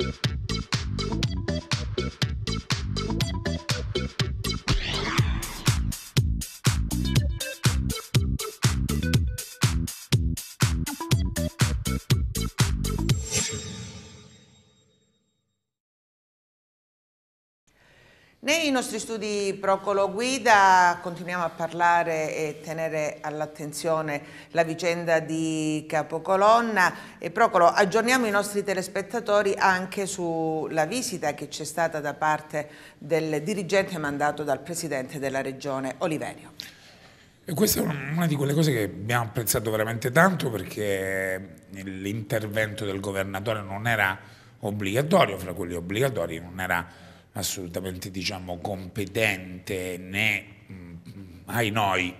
Yeah. Nei nostri studi Procolo Guida continuiamo a parlare e tenere all'attenzione la vicenda di Capocolonna e Procolo aggiorniamo i nostri telespettatori anche sulla visita che c'è stata da parte del dirigente mandato dal Presidente della Regione Oliverio. E questa è una di quelle cose che abbiamo apprezzato veramente tanto perché l'intervento del governatore non era obbligatorio, fra quelli obbligatori non era assolutamente diciamo, competente né mm, ai noi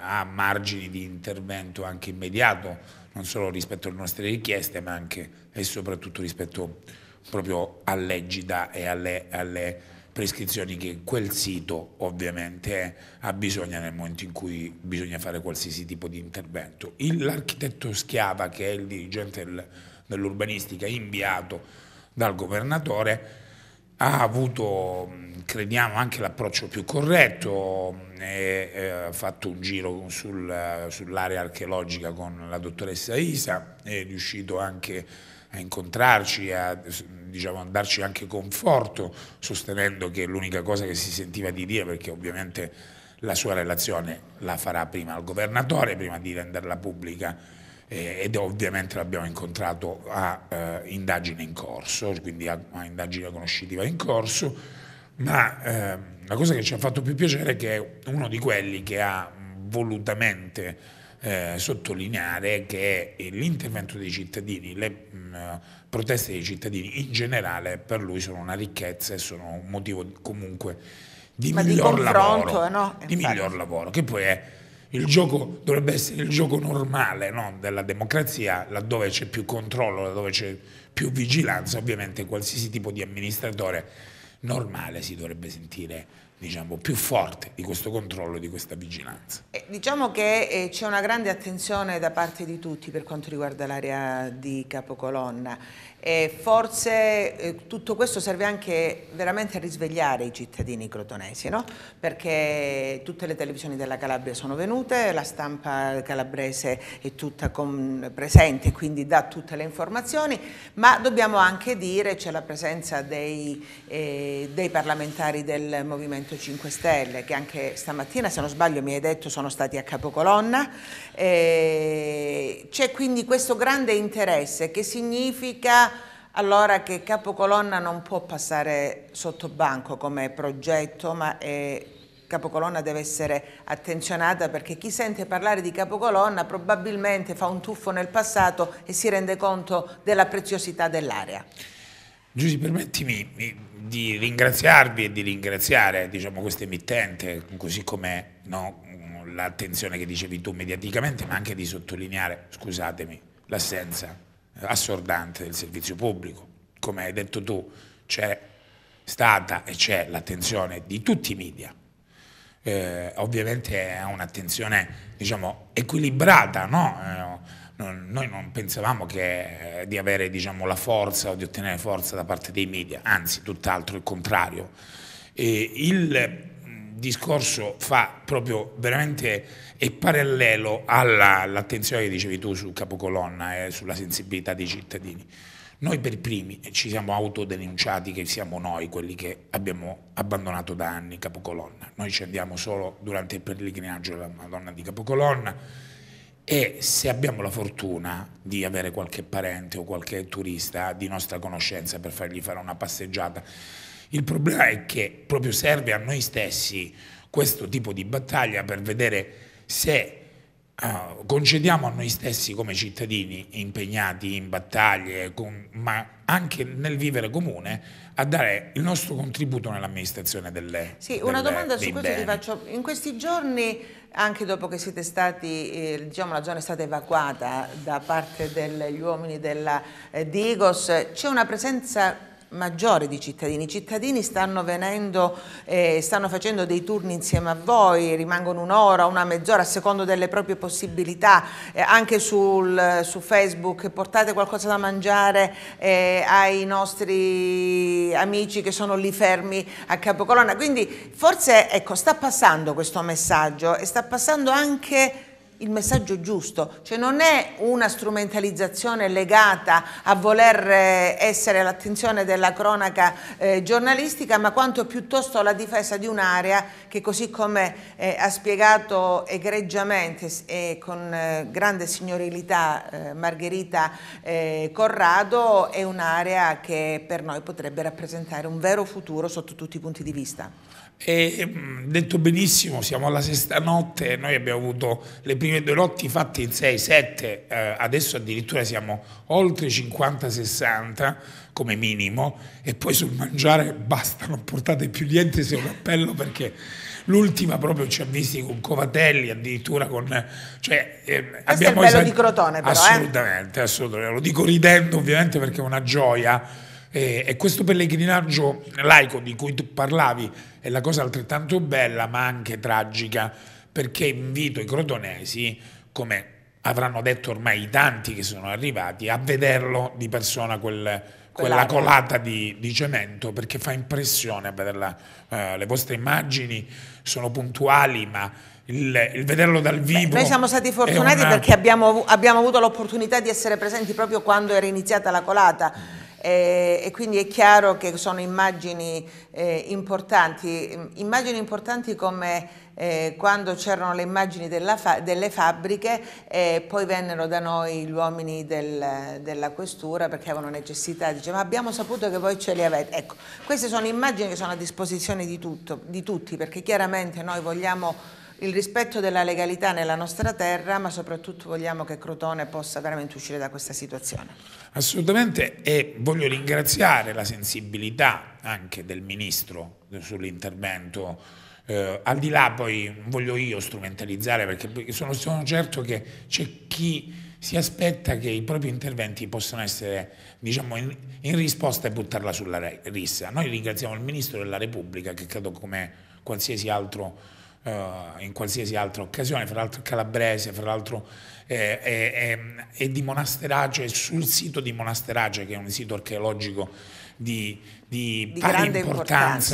ha eh, margini di intervento anche immediato non solo rispetto alle nostre richieste ma anche e soprattutto rispetto proprio all'egida e alle, alle prescrizioni che quel sito ovviamente ha bisogno nel momento in cui bisogna fare qualsiasi tipo di intervento. L'architetto Schiava che è il dirigente dell'urbanistica inviato dal governatore ha avuto, crediamo, anche l'approccio più corretto, eh, ha fatto un giro sul, sull'area archeologica con la dottoressa Isa, è riuscito anche a incontrarci, a, diciamo, a darci anche conforto, sostenendo che l'unica cosa che si sentiva di dire, perché ovviamente la sua relazione la farà prima al governatore, prima di renderla pubblica eh, ed ovviamente l'abbiamo incontrato a eh, indagine in corso, quindi a, a, indagine conoscitiva in corso, ma eh, la cosa che ci ha fatto più piacere è che è uno di quelli che ha volutamente eh, sottolineare che l'intervento dei cittadini, le mh, mm, proteste dei cittadini in generale per lui sono una ricchezza e sono un motivo comunque di, miglior lavoro, no? di miglior lavoro, che poi è il gioco dovrebbe essere il gioco normale no? della democrazia, laddove c'è più controllo, laddove c'è più vigilanza, ovviamente qualsiasi tipo di amministratore normale si dovrebbe sentire diciamo, più forte di questo controllo e di questa vigilanza. Eh, diciamo che eh, c'è una grande attenzione da parte di tutti per quanto riguarda l'area di Capocolonna e forse eh, tutto questo serve anche veramente a risvegliare i cittadini crotonesi, no? perché tutte le televisioni della Calabria sono venute, la stampa calabrese è tutta con, presente, quindi dà tutte le informazioni, ma dobbiamo anche dire c'è la presenza dei, eh, dei, parlamentari del Movimento 5 Stelle, che anche stamattina, se non sbaglio mi hai detto, sono stati a capocolonna. Eh, c'è quindi questo grande interesse che significa allora che Capocolonna non può passare sotto banco come progetto, ma è, eh, Capocolonna deve essere attenzionata perché chi sente parlare di Capocolonna probabilmente fa un tuffo nel passato e si rende conto della preziosità dell'area. Giussi, permettimi eh, di ringraziarvi e di ringraziare diciamo, questo emittente, così come no, l'attenzione che dicevi tu mediaticamente, ma anche di sottolineare, scusatemi, l'assenza assordante del servizio pubblico. Come hai detto tu, c'è stata e c'è l'attenzione di tutti i media. Eh, ovviamente è un'attenzione diciamo, equilibrata, no? eh, non, noi non pensavamo che, eh, di avere diciamo, la forza o di ottenere forza da parte dei media, anzi tutt'altro il contrario. Il, discorso fa proprio veramente è parallelo all'attenzione che dicevi tu sul capocolonna e eh, sulla sensibilità dei cittadini. Noi per primi ci siamo autodenunciati che siamo noi quelli che abbiamo abbandonato da anni Capocolonna. Noi ci andiamo solo durante il pellegrinaggio della Madonna di Capocolonna e se abbiamo la fortuna di avere qualche parente o qualche turista di nostra conoscenza per fargli fare una passeggiata il problema è che proprio serve a noi stessi questo tipo di battaglia per vedere se uh, concediamo a noi stessi come cittadini impegnati in battaglie, con, ma anche nel vivere comune, a dare il nostro contributo nell'amministrazione delle Sì, delle, una domanda su questo beni. ti faccio. In questi giorni, anche dopo che siete stati, eh, diciamo la zona è stata evacuata da parte degli uomini della eh, Digos, c'è una presenza maggiore di cittadini. I cittadini stanno venendo, eh, stanno facendo dei turni insieme a voi, rimangono un'ora, una mezz'ora a secondo delle proprie possibilità, eh, anche sul, su Facebook portate qualcosa da mangiare eh, ai nostri amici che sono lì fermi a capocolonna. Quindi forse ecco, sta passando questo messaggio e sta passando anche il messaggio giusto, cioè non è una strumentalizzazione legata a voler eh, essere all'attenzione della cronaca eh, giornalistica, ma quanto piuttosto la difesa di un'area che così come eh, ha spiegato egregiamente e con eh, grande signorilità eh, Margherita eh, Corrado, è un'area che per noi potrebbe rappresentare un vero futuro sotto tutti i punti di vista. E, mm, detto benissimo, siamo alla sesta notte, noi abbiamo avuto le prime due lotti fatte in 6-7, eh, adesso addirittura siamo oltre 50-60 come minimo e poi sul mangiare basta, non portate più niente se un appello perché l'ultima proprio ci ha visti con Covatelli, addirittura con... Cioè, eh, abbiamo è il bello esag... di Crotone però, eh. Assolutamente, eh? assolutamente, lo dico ridendo ovviamente perché è una gioia e, questo pellegrinaggio laico di cui tu parlavi è la cosa altrettanto bella ma anche tragica, perché invito i crotonesi, come avranno detto ormai i tanti che sono arrivati, a vederlo di persona quel, quella colata di, di, cemento perché fa impressione a vederla. Eh, le vostre immagini sono puntuali, ma il, il vederlo dal vivo. Beh, noi siamo stati fortunati una... perché abbiamo, abbiamo avuto l'opportunità di essere presenti proprio quando era iniziata la colata eh, e quindi è chiaro che sono immagini eh, importanti, immagini importanti come eh, quando c'erano le immagini fa delle fabbriche eh, poi vennero da noi gli uomini del, della questura perché avevano necessità, dicevano abbiamo saputo che voi ce li avete. Ecco, queste sono immagini che sono a disposizione di, tutto, di tutti perché chiaramente noi vogliamo il rispetto della legalità nella nostra terra, ma soprattutto vogliamo che Crotone possa veramente uscire da questa situazione. Assolutamente e voglio ringraziare la sensibilità anche del Ministro sull'intervento. Eh, al di là poi voglio io strumentalizzare perché sono, sono certo che c'è chi si aspetta che i propri interventi possano essere diciamo, in, in, risposta e buttarla sulla rissa. Noi ringraziamo il Ministro della Repubblica che credo come qualsiasi altro uh, in qualsiasi altra occasione, fra l'altro calabrese, fra l'altro eh, eh, eh, di Monasterace, è sul sito di Monasterace, che è un sito archeologico di, di, di pari importanza,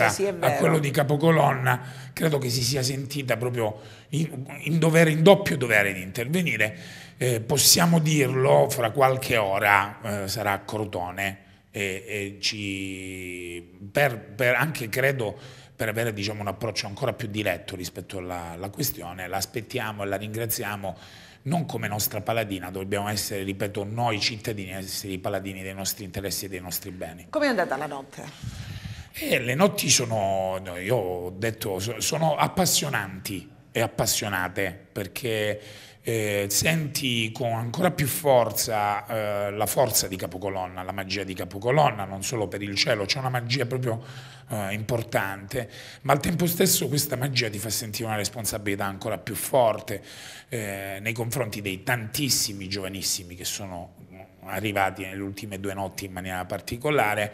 importanza sì, a quello di Capocolonna, credo che si sia sentita proprio in, in, dovere, in doppio dovere di intervenire. Eh, possiamo dirlo, fra qualche ora eh, sarà a Crotone e, e ci, per, per anche credo per avere diciamo, un approccio ancora più diretto rispetto alla, alla questione. L'aspettiamo e la ringraziamo non come nostra paladina, dobbiamo essere, ripeto, noi cittadini essere i paladini dei nostri interessi e dei nostri beni. Come è andata la notte? Eh, le notti sono, io ho detto, sono appassionanti e appassionate perché eh, senti con ancora più forza eh, la forza di Capocolonna, la magia di Capocolonna, non solo per il cielo, c'è una magia proprio eh, importante, ma al tempo stesso questa magia ti fa sentire una responsabilità ancora più forte eh, nei confronti dei tantissimi giovanissimi che sono arrivati nelle ultime due notti in maniera particolare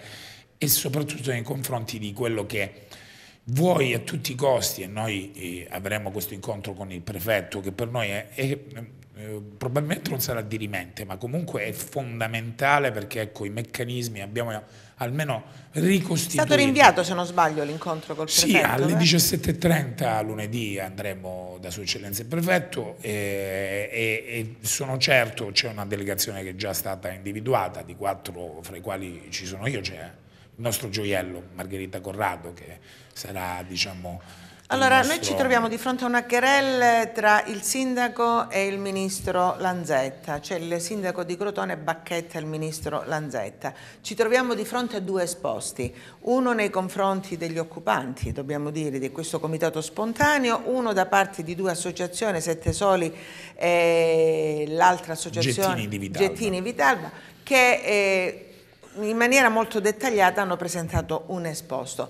e soprattutto nei confronti di quello che vuoi a tutti i costi, e noi eh, avremo questo incontro con il prefetto che per noi è, è eh, probabilmente non sarà dirimente, ma comunque è fondamentale perché ecco, i meccanismi abbiamo almeno ricostituito. È stato rinviato, se non sbaglio, l'incontro col prefetto. Sì, alle eh? 17.30 lunedì andremo da Sua Eccellenza il prefetto e, e, e sono certo c'è una delegazione che è già stata individuata, di quattro fra i quali ci sono io, c'è nostro gioiello Margherita Corrado che sarà diciamo allora, nostro... noi ci troviamo di fronte a una querelle tra il sindaco e il ministro Lanzetta, cioè il sindaco di Crotone bacchetta il ministro Lanzetta. Ci troviamo di fronte a due esposti, uno nei confronti degli occupanti, dobbiamo dire, di questo comitato spontaneo, uno da parte di due associazioni, Sette Soli e l'altra associazione Gettini Vitalba, Gettini Vitalba che... È eh, in maniera molto dettagliata hanno presentato un esposto.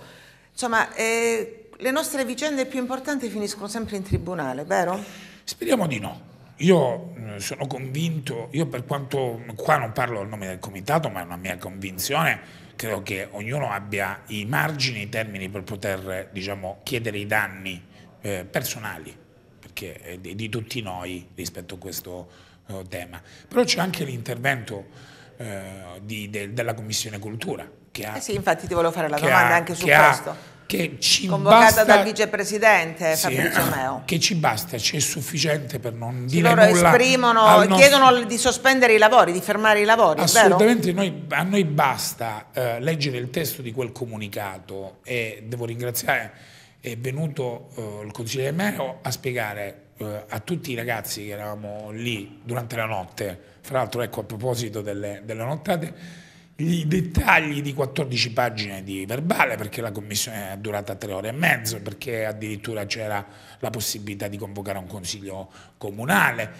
Insomma, eh, le nostre vicende più importanti finiscono sempre in tribunale, vero? Speriamo di no. Io mm, sono convinto, io per quanto qua non parlo al nome del comitato, ma è una mia convinzione, credo che ognuno abbia i margini, i termini per poter diciamo, chiedere i danni eh, personali perché, eh, di, di, tutti noi rispetto a questo eh, tema. Però c'è anche l'intervento eh, di, de, della Commissione Cultura. Che ha, eh sì, infatti ti volevo fare la domanda ha, anche su questo. Ha, che ci convocata basta, dal vicepresidente Fabrizio eh, Meo. Che ci basta, c'è sufficiente per non sì, dire loro nulla. Loro chiedono di sospendere i lavori, di fermare i lavori. Assolutamente, noi, a noi basta eh, leggere il testo di quel comunicato e devo ringraziare, è venuto eh, il consigliere Meo a spiegare eh, a tutti i ragazzi che eravamo lì durante la notte, fra l'altro ecco a proposito delle, delle nottate, i dettagli di 14 pagine di verbale perché la commissione è durata tre ore e mezzo, perché addirittura c'era la possibilità di convocare un consiglio comunale,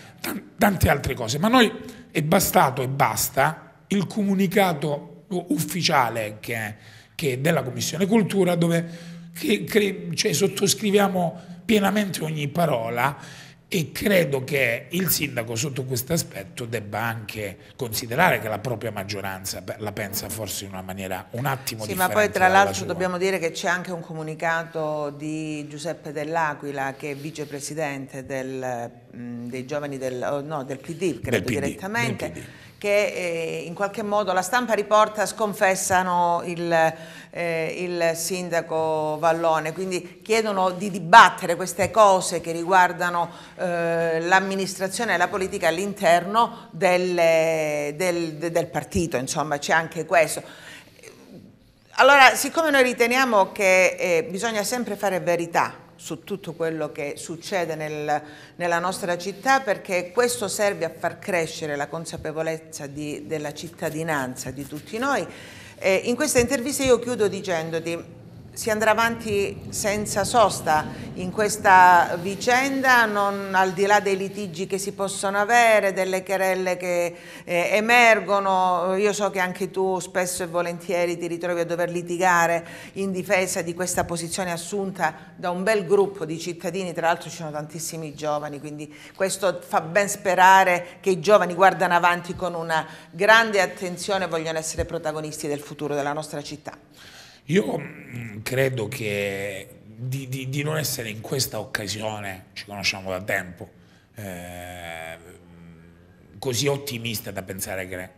tante altre cose, ma noi è bastato e basta il comunicato ufficiale che, che della commissione cultura dove che, che, cioè, sottoscriviamo pienamente ogni parola e credo che il sindaco sotto questo aspetto debba anche considerare che la propria maggioranza la pensa forse in una maniera un attimo sì, differente. Sì, ma poi tra l'altro dobbiamo dire che c'è anche un comunicato di Giuseppe Dell'Aquila che è vicepresidente del, mh, mm, dei giovani del, oh, no, del PD, credo del PD, direttamente. Del PD che eh, in qualche modo la stampa riporta sconfessano il, eh, il sindaco Vallone, quindi chiedono di dibattere queste cose che riguardano eh, l'amministrazione e la politica all'interno del, del, del partito, insomma c'è anche questo. Allora, siccome noi riteniamo che eh, bisogna sempre fare verità su tutto quello che succede nel, nella nostra città perché questo serve a far crescere la consapevolezza di, della cittadinanza di tutti noi. Eh, in questa intervista io chiudo dicendoti si andrà avanti senza sosta in questa vicenda, non, al di là dei litigi che si possono avere, delle querelle che eh, emergono, io so che anche tu spesso e volentieri ti ritrovi a dover litigare in difesa di questa posizione assunta da un bel gruppo di cittadini, tra l'altro ci sono tantissimi giovani, quindi questo fa ben sperare che i giovani guardano avanti con una grande attenzione e vogliono essere protagonisti del futuro della nostra città. Io mm, credo che di, di, di, non essere in questa occasione, ci conosciamo da tempo, eh, così ottimista da pensare che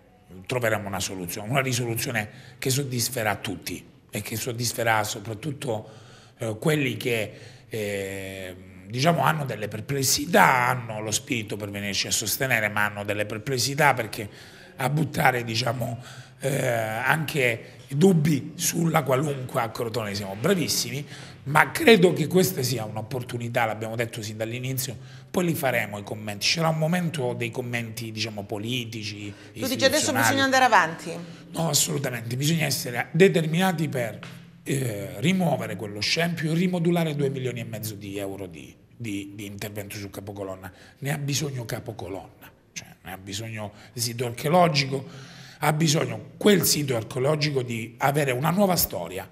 troveremo una soluzione, una risoluzione che soddisferà tutti e che soddisferà soprattutto eh, quelli che eh, diciamo, hanno delle perplessità, hanno lo spirito per venirci a sostenere, ma hanno delle perplessità perché a buttare diciamo, eh, anche dubbi sulla qualunque a Crotone siamo bravissimi, ma credo che questa sia un'opportunità, l'abbiamo detto sin dall'inizio, poi li faremo i commenti, c'era un momento dei commenti diciamo politici, Tu dici adesso bisogna andare avanti? No, assolutamente, bisogna essere determinati per eh, rimuovere quello scempio e rimodulare 2 milioni e mezzo di euro di, di, di intervento su capocolonna, ne ha bisogno capocolonna ha bisogno di sito archeologico, ha bisogno quel sito archeologico di avere una nuova storia.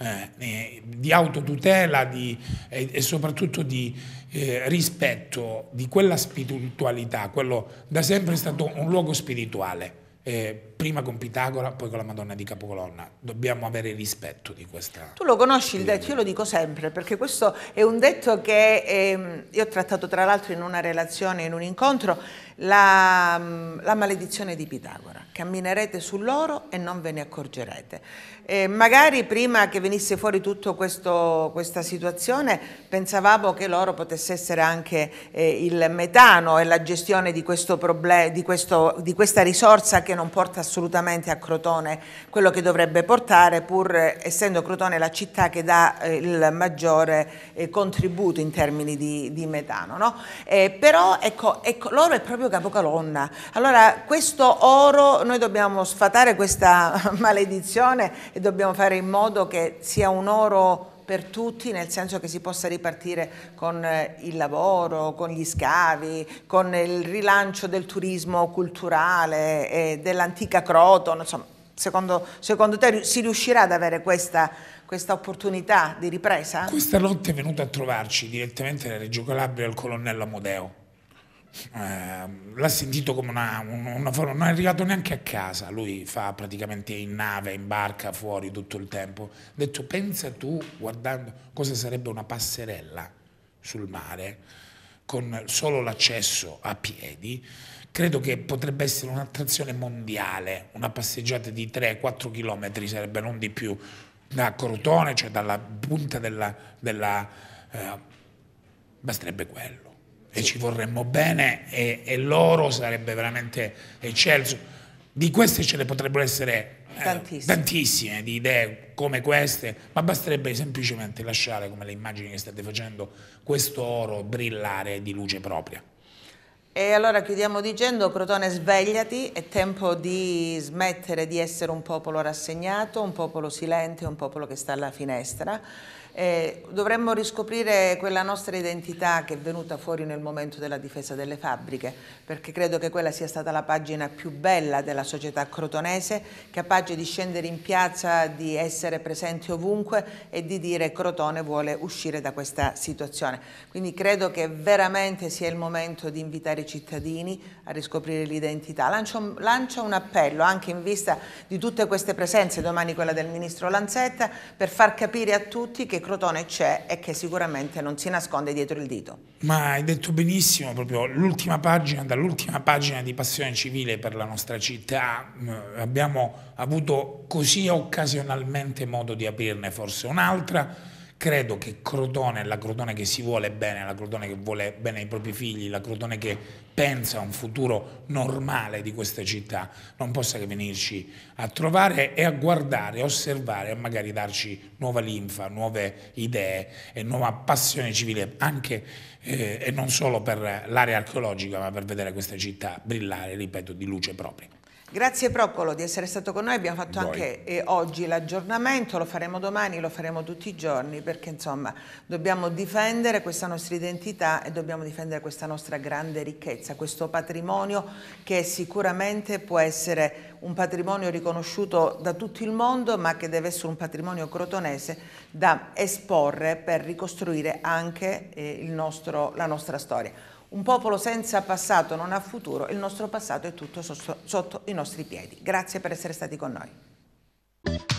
Eh, eh di autotutela di, eh, e soprattutto di eh, rispetto di quella spiritualità, quello da sempre è stato un luogo spirituale. Eh, prima con Pitagora, poi con la Madonna di Capocolonna. Dobbiamo avere rispetto di questa. Tu lo conosci il detto, io lo dico sempre, perché questo è un detto che ehm, io ho trattato tra l'altro in una relazione, in un incontro la, mm, la maledizione di Pitagora. Camminerete sull'oro e non ve ne accorgerete. E magari prima che venisse fuori tutta questa situazione pensavamo che l'oro potesse essere anche eh, il metano e la gestione di, di, questo, di questa risorsa che non porta assolutamente a Crotone quello che dovrebbe portare pur eh, essendo Crotone la città che dà eh, il maggiore eh, contributo in termini di, di metano. No? Eh, però ecco, ecco, l'oro è proprio proprio capocolonna. Allora questo oro, noi dobbiamo sfatare questa maledizione e dobbiamo fare in modo che sia un oro per tutti, nel senso che si possa ripartire con eh, il lavoro, con gli scavi, con il rilancio del turismo culturale, e dell'antica Croton, insomma, secondo, secondo, te si riuscirà ad avere questa, questa, opportunità di ripresa? Questa notte è venuta a trovarci direttamente da Reggio Calabria al colonnello Amodeo Ehm, l'ha sentito come una, una, forma, non è arrivato neanche a casa, lui fa praticamente in nave, in barca, fuori tutto il tempo. ha detto, pensa tu, guardando cosa sarebbe una passerella sul mare, con solo l'accesso a piedi, credo che potrebbe essere un'attrazione mondiale, una passeggiata di 3-4 km sarebbe non di più, da Crotone, cioè dalla punta della... della eh, basterebbe quello e ci vorremmo bene e, e loro sarebbe veramente eccelso. Di queste ce ne potrebbero essere eh, tantissime di idee come queste, ma basterebbe semplicemente lasciare, come le immagini che state facendo, questo oro brillare di luce propria. E allora chiudiamo dicendo, Crotone svegliati, è tempo di smettere di essere un popolo rassegnato, un popolo silente, un popolo che sta alla finestra. Eh, dovremmo riscoprire quella nostra identità che è venuta fuori nel momento della difesa delle fabbriche, perché credo che quella sia stata la pagina più bella della società crotonese, capace di scendere in piazza, di essere presente ovunque e di dire Crotone vuole uscire da questa situazione. Quindi credo che veramente sia il momento di invitare i cittadini a riscoprire l'identità. Lancio, lancio un appello anche in vista di tutte queste presenze, domani quella del Ministro Lanzetta, per far capire a tutti che Crotone c'è e che sicuramente non si nasconde dietro il dito. Ma hai detto benissimo, proprio l'ultima pagina, dall'ultima pagina di Passione Civile per la nostra città eh, abbiamo avuto così occasionalmente modo di aprirne forse un'altra credo che Crotone, la Crotone che si vuole bene, la Crotone che vuole bene ai propri figli, la Crotone che pensa a un futuro normale di questa città, non possa che venirci a trovare e a guardare, a osservare, e magari darci nuova linfa, nuove idee e nuova passione civile, anche eh, e non solo per l'area archeologica, ma per vedere questa città brillare, ripeto, di luce propria. Grazie Proccolo di essere stato con noi, abbiamo fatto Voi. anche eh, oggi l'aggiornamento, lo faremo domani, lo faremo tutti i giorni perché insomma dobbiamo difendere questa nostra identità e dobbiamo difendere questa nostra grande ricchezza, questo patrimonio che sicuramente può essere un patrimonio riconosciuto da tutto il mondo ma che deve essere un patrimonio crotonese da esporre per ricostruire anche eh, nostro, la nostra storia. Un popolo senza passato non ha futuro il nostro passato è tutto sotto, sotto i nostri piedi. Grazie per essere stati con noi.